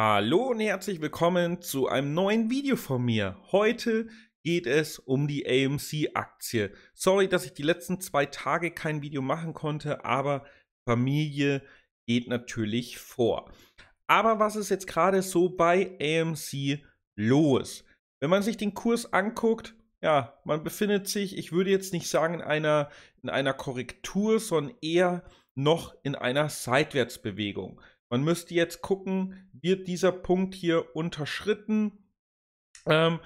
Hallo und herzlich willkommen zu einem neuen Video von mir. Heute geht es um die AMC-Aktie. Sorry, dass ich die letzten zwei Tage kein Video machen konnte, aber Familie geht natürlich vor. Aber was ist jetzt gerade so bei AMC los? Wenn man sich den Kurs anguckt, ja, man befindet sich, ich würde jetzt nicht sagen in einer, in einer Korrektur, sondern eher noch in einer Seitwärtsbewegung. Man müsste jetzt gucken, wird dieser Punkt hier unterschritten? Ähm,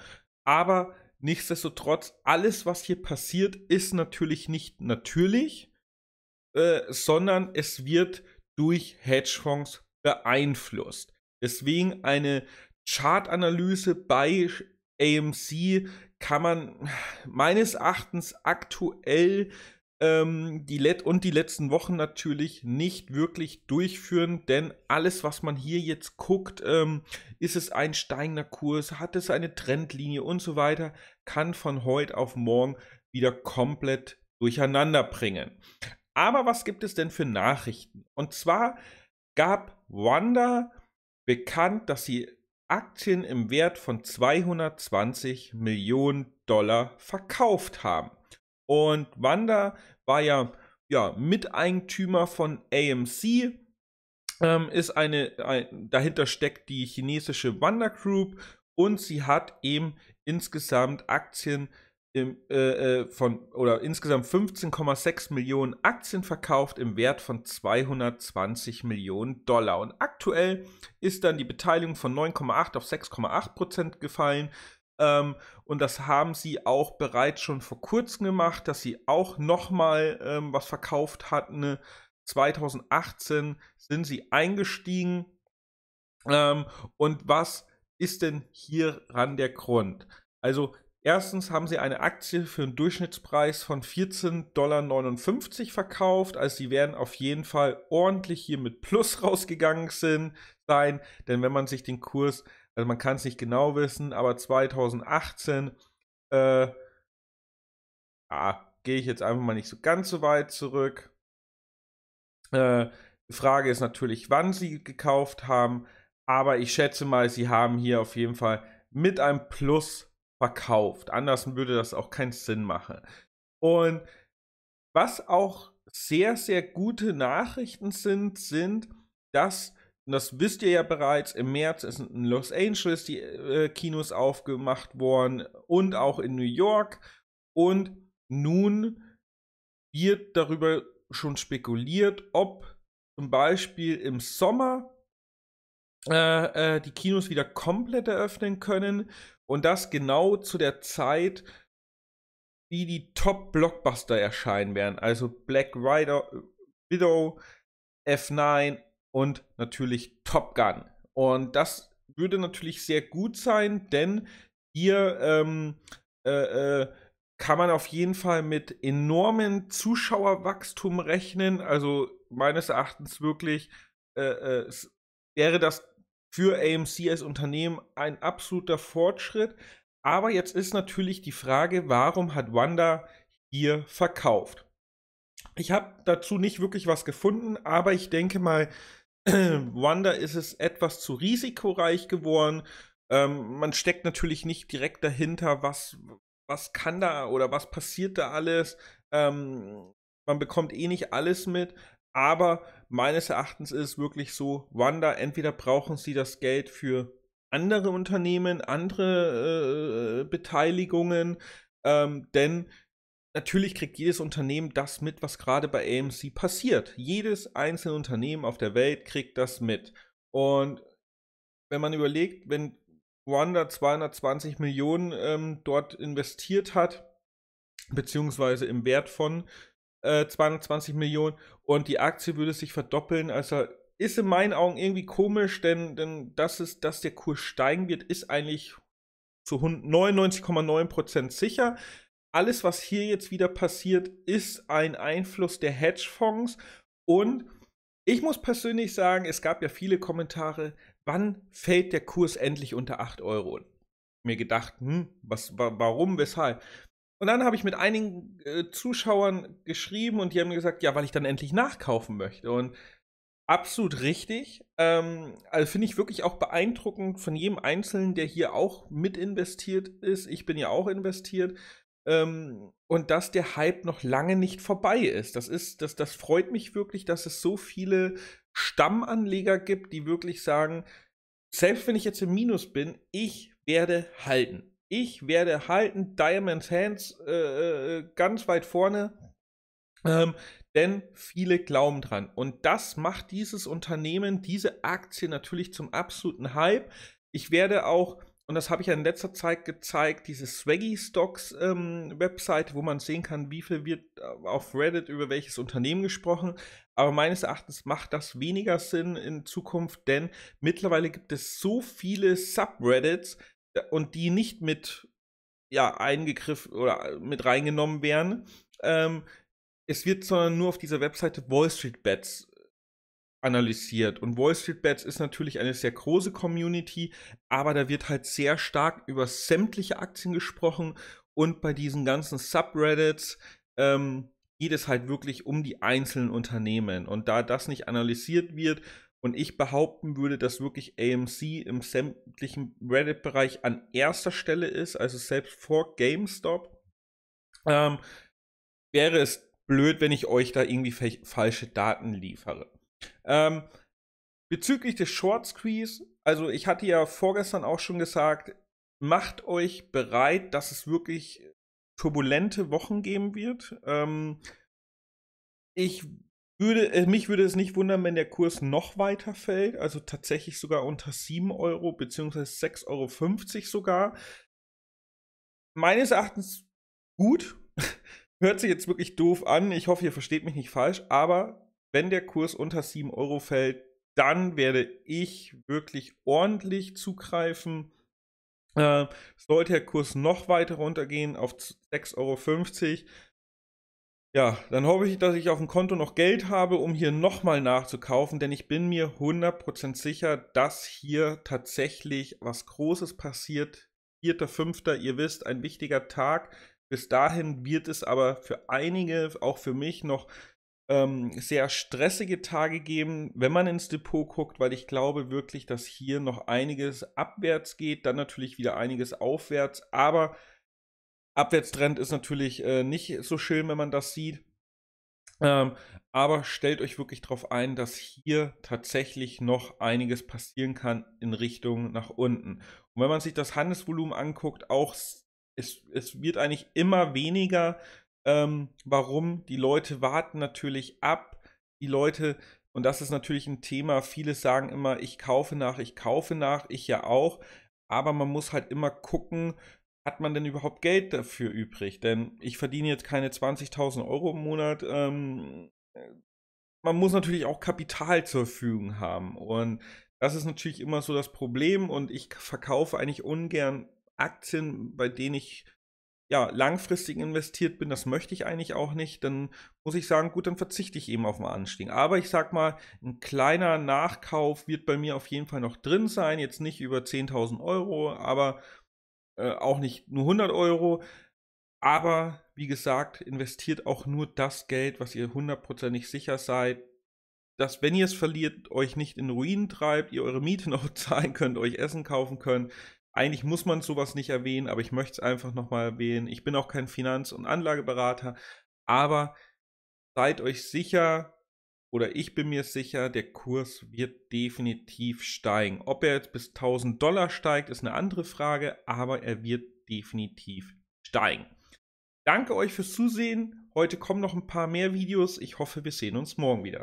aber nichtsdestotrotz, alles, was hier passiert, ist natürlich nicht natürlich, äh, sondern es wird durch Hedgefonds beeinflusst. Deswegen eine Chartanalyse bei AMC kann man meines Erachtens aktuell ähm, die Let und die letzten Wochen natürlich nicht wirklich durchführen, denn alles, was man hier jetzt guckt, ähm, ist es ein steigender Kurs, hat es eine Trendlinie und so weiter, kann von heute auf morgen wieder komplett durcheinander bringen. Aber was gibt es denn für Nachrichten? Und zwar gab Wanda bekannt, dass sie Aktien im Wert von 220 Millionen Dollar verkauft haben. Und Wanda war ja, ja Miteigentümer von AMC. Ähm, ist eine, ein, dahinter steckt die chinesische Wanda Group und sie hat eben insgesamt Aktien im, äh, äh von oder insgesamt 15,6 Millionen Aktien verkauft im Wert von 220 Millionen Dollar. Und aktuell ist dann die Beteiligung von 9,8 auf 6,8 Prozent gefallen. Ähm, und das haben sie auch bereits schon vor kurzem gemacht, dass sie auch nochmal ähm, was verkauft hatten. Ne? 2018 sind sie eingestiegen. Ähm, und was ist denn hieran der Grund? Also Erstens haben sie eine Aktie für einen Durchschnittspreis von 14,59 Dollar verkauft. Also sie werden auf jeden Fall ordentlich hier mit Plus rausgegangen sein. Denn wenn man sich den Kurs also man kann es nicht genau wissen, aber 2018, äh, ja, ah, gehe ich jetzt einfach mal nicht so ganz so weit zurück. Äh, die Frage ist natürlich, wann sie gekauft haben, aber ich schätze mal, sie haben hier auf jeden Fall mit einem Plus verkauft. Anders würde das auch keinen Sinn machen. Und was auch sehr, sehr gute Nachrichten sind, sind, dass das wisst ihr ja bereits, im März sind in Los Angeles die äh, Kinos aufgemacht worden und auch in New York. Und nun wird darüber schon spekuliert, ob zum Beispiel im Sommer äh, äh, die Kinos wieder komplett eröffnen können und das genau zu der Zeit, wie die Top-Blockbuster erscheinen werden. Also Black Rider, äh, Widow, F9, und natürlich Top Gun. Und das würde natürlich sehr gut sein, denn hier ähm, äh, äh, kann man auf jeden Fall mit enormem Zuschauerwachstum rechnen. Also meines Erachtens wirklich äh, äh wäre das für AMC als Unternehmen ein absoluter Fortschritt. Aber jetzt ist natürlich die Frage, warum hat Wanda hier verkauft? Ich habe dazu nicht wirklich was gefunden, aber ich denke mal, Wanda ist es etwas zu risikoreich geworden. Ähm, man steckt natürlich nicht direkt dahinter, was, was kann da oder was passiert da alles. Ähm, man bekommt eh nicht alles mit. Aber meines Erachtens ist es wirklich so, Wanda, entweder brauchen sie das Geld für andere Unternehmen, andere äh, Beteiligungen, ähm, denn Natürlich kriegt jedes Unternehmen das mit, was gerade bei AMC passiert. Jedes einzelne Unternehmen auf der Welt kriegt das mit. Und wenn man überlegt, wenn Wanda 220 Millionen ähm, dort investiert hat, beziehungsweise im Wert von äh, 220 Millionen und die Aktie würde sich verdoppeln, also ist in meinen Augen irgendwie komisch, denn, denn das ist, dass der Kurs steigen wird, ist eigentlich zu 99,9% sicher alles, was hier jetzt wieder passiert, ist ein Einfluss der Hedgefonds. Und ich muss persönlich sagen, es gab ja viele Kommentare, wann fällt der Kurs endlich unter 8 Euro? Und mir gedacht, hm, was, warum, weshalb? Und dann habe ich mit einigen äh, Zuschauern geschrieben und die haben gesagt, ja, weil ich dann endlich nachkaufen möchte. Und absolut richtig. Ähm, also finde ich wirklich auch beeindruckend von jedem Einzelnen, der hier auch mit investiert ist. Ich bin ja auch investiert. Ähm, und dass der Hype noch lange nicht vorbei ist. Das ist, das, das freut mich wirklich, dass es so viele Stammanleger gibt, die wirklich sagen, selbst wenn ich jetzt im Minus bin, ich werde halten. Ich werde halten, Diamond Hands äh, äh, ganz weit vorne. Ähm, denn viele glauben dran. Und das macht dieses Unternehmen, diese Aktie natürlich zum absoluten Hype. Ich werde auch und das habe ich ja in letzter Zeit gezeigt, diese Swaggy Stocks ähm, Webseite, wo man sehen kann, wie viel wird äh, auf Reddit über welches Unternehmen gesprochen. Aber meines Erachtens macht das weniger Sinn in Zukunft, denn mittlerweile gibt es so viele Subreddits äh, und die nicht mit ja, eingegriffen oder äh, mit reingenommen werden. Ähm, es wird sondern nur auf dieser Webseite Wall Street Bets analysiert. Und Wall Street ist natürlich eine sehr große Community, aber da wird halt sehr stark über sämtliche Aktien gesprochen und bei diesen ganzen Subreddits ähm, geht es halt wirklich um die einzelnen Unternehmen. Und da das nicht analysiert wird und ich behaupten würde, dass wirklich AMC im sämtlichen Reddit-Bereich an erster Stelle ist, also selbst vor GameStop, ähm, wäre es blöd, wenn ich euch da irgendwie falsche Daten liefere. Ähm, bezüglich des Short Squeeze, also ich hatte ja vorgestern auch schon gesagt, macht euch bereit, dass es wirklich turbulente Wochen geben wird. Ähm, ich würde, äh, mich würde es nicht wundern, wenn der Kurs noch weiter fällt, also tatsächlich sogar unter 7 Euro bzw. 6,50 Euro sogar. Meines Erachtens gut. Hört sich jetzt wirklich doof an. Ich hoffe, ihr versteht mich nicht falsch, aber wenn der Kurs unter 7 Euro fällt, dann werde ich wirklich ordentlich zugreifen. Äh, sollte der Kurs noch weiter runtergehen auf 6,50 Euro, ja, dann hoffe ich, dass ich auf dem Konto noch Geld habe, um hier nochmal nachzukaufen, denn ich bin mir 100% sicher, dass hier tatsächlich was Großes passiert. 4.5., ihr wisst, ein wichtiger Tag. Bis dahin wird es aber für einige, auch für mich, noch ähm, sehr stressige Tage geben, wenn man ins Depot guckt, weil ich glaube wirklich, dass hier noch einiges abwärts geht, dann natürlich wieder einiges aufwärts, aber Abwärtstrend ist natürlich äh, nicht so schön, wenn man das sieht. Ähm, aber stellt euch wirklich darauf ein, dass hier tatsächlich noch einiges passieren kann in Richtung nach unten. Und wenn man sich das Handelsvolumen anguckt, auch es, es wird eigentlich immer weniger. Ähm, warum? Die Leute warten natürlich ab. Die Leute, und das ist natürlich ein Thema, viele sagen immer, ich kaufe nach, ich kaufe nach, ich ja auch. Aber man muss halt immer gucken, hat man denn überhaupt Geld dafür übrig? Denn ich verdiene jetzt keine 20.000 Euro im Monat. Ähm, man muss natürlich auch Kapital zur Verfügung haben. Und das ist natürlich immer so das Problem. Und ich verkaufe eigentlich ungern Aktien, bei denen ich ja, langfristig investiert bin, das möchte ich eigentlich auch nicht, dann muss ich sagen, gut, dann verzichte ich eben auf den Anstieg. Aber ich sag mal, ein kleiner Nachkauf wird bei mir auf jeden Fall noch drin sein, jetzt nicht über 10.000 Euro, aber äh, auch nicht nur 100 Euro. Aber wie gesagt, investiert auch nur das Geld, was ihr hundertprozentig sicher seid, dass wenn ihr es verliert, euch nicht in Ruinen treibt, ihr eure Miete noch zahlen könnt, euch Essen kaufen könnt, eigentlich muss man sowas nicht erwähnen, aber ich möchte es einfach nochmal erwähnen. Ich bin auch kein Finanz- und Anlageberater, aber seid euch sicher oder ich bin mir sicher, der Kurs wird definitiv steigen. Ob er jetzt bis 1000 Dollar steigt, ist eine andere Frage, aber er wird definitiv steigen. Danke euch fürs Zusehen. Heute kommen noch ein paar mehr Videos. Ich hoffe, wir sehen uns morgen wieder.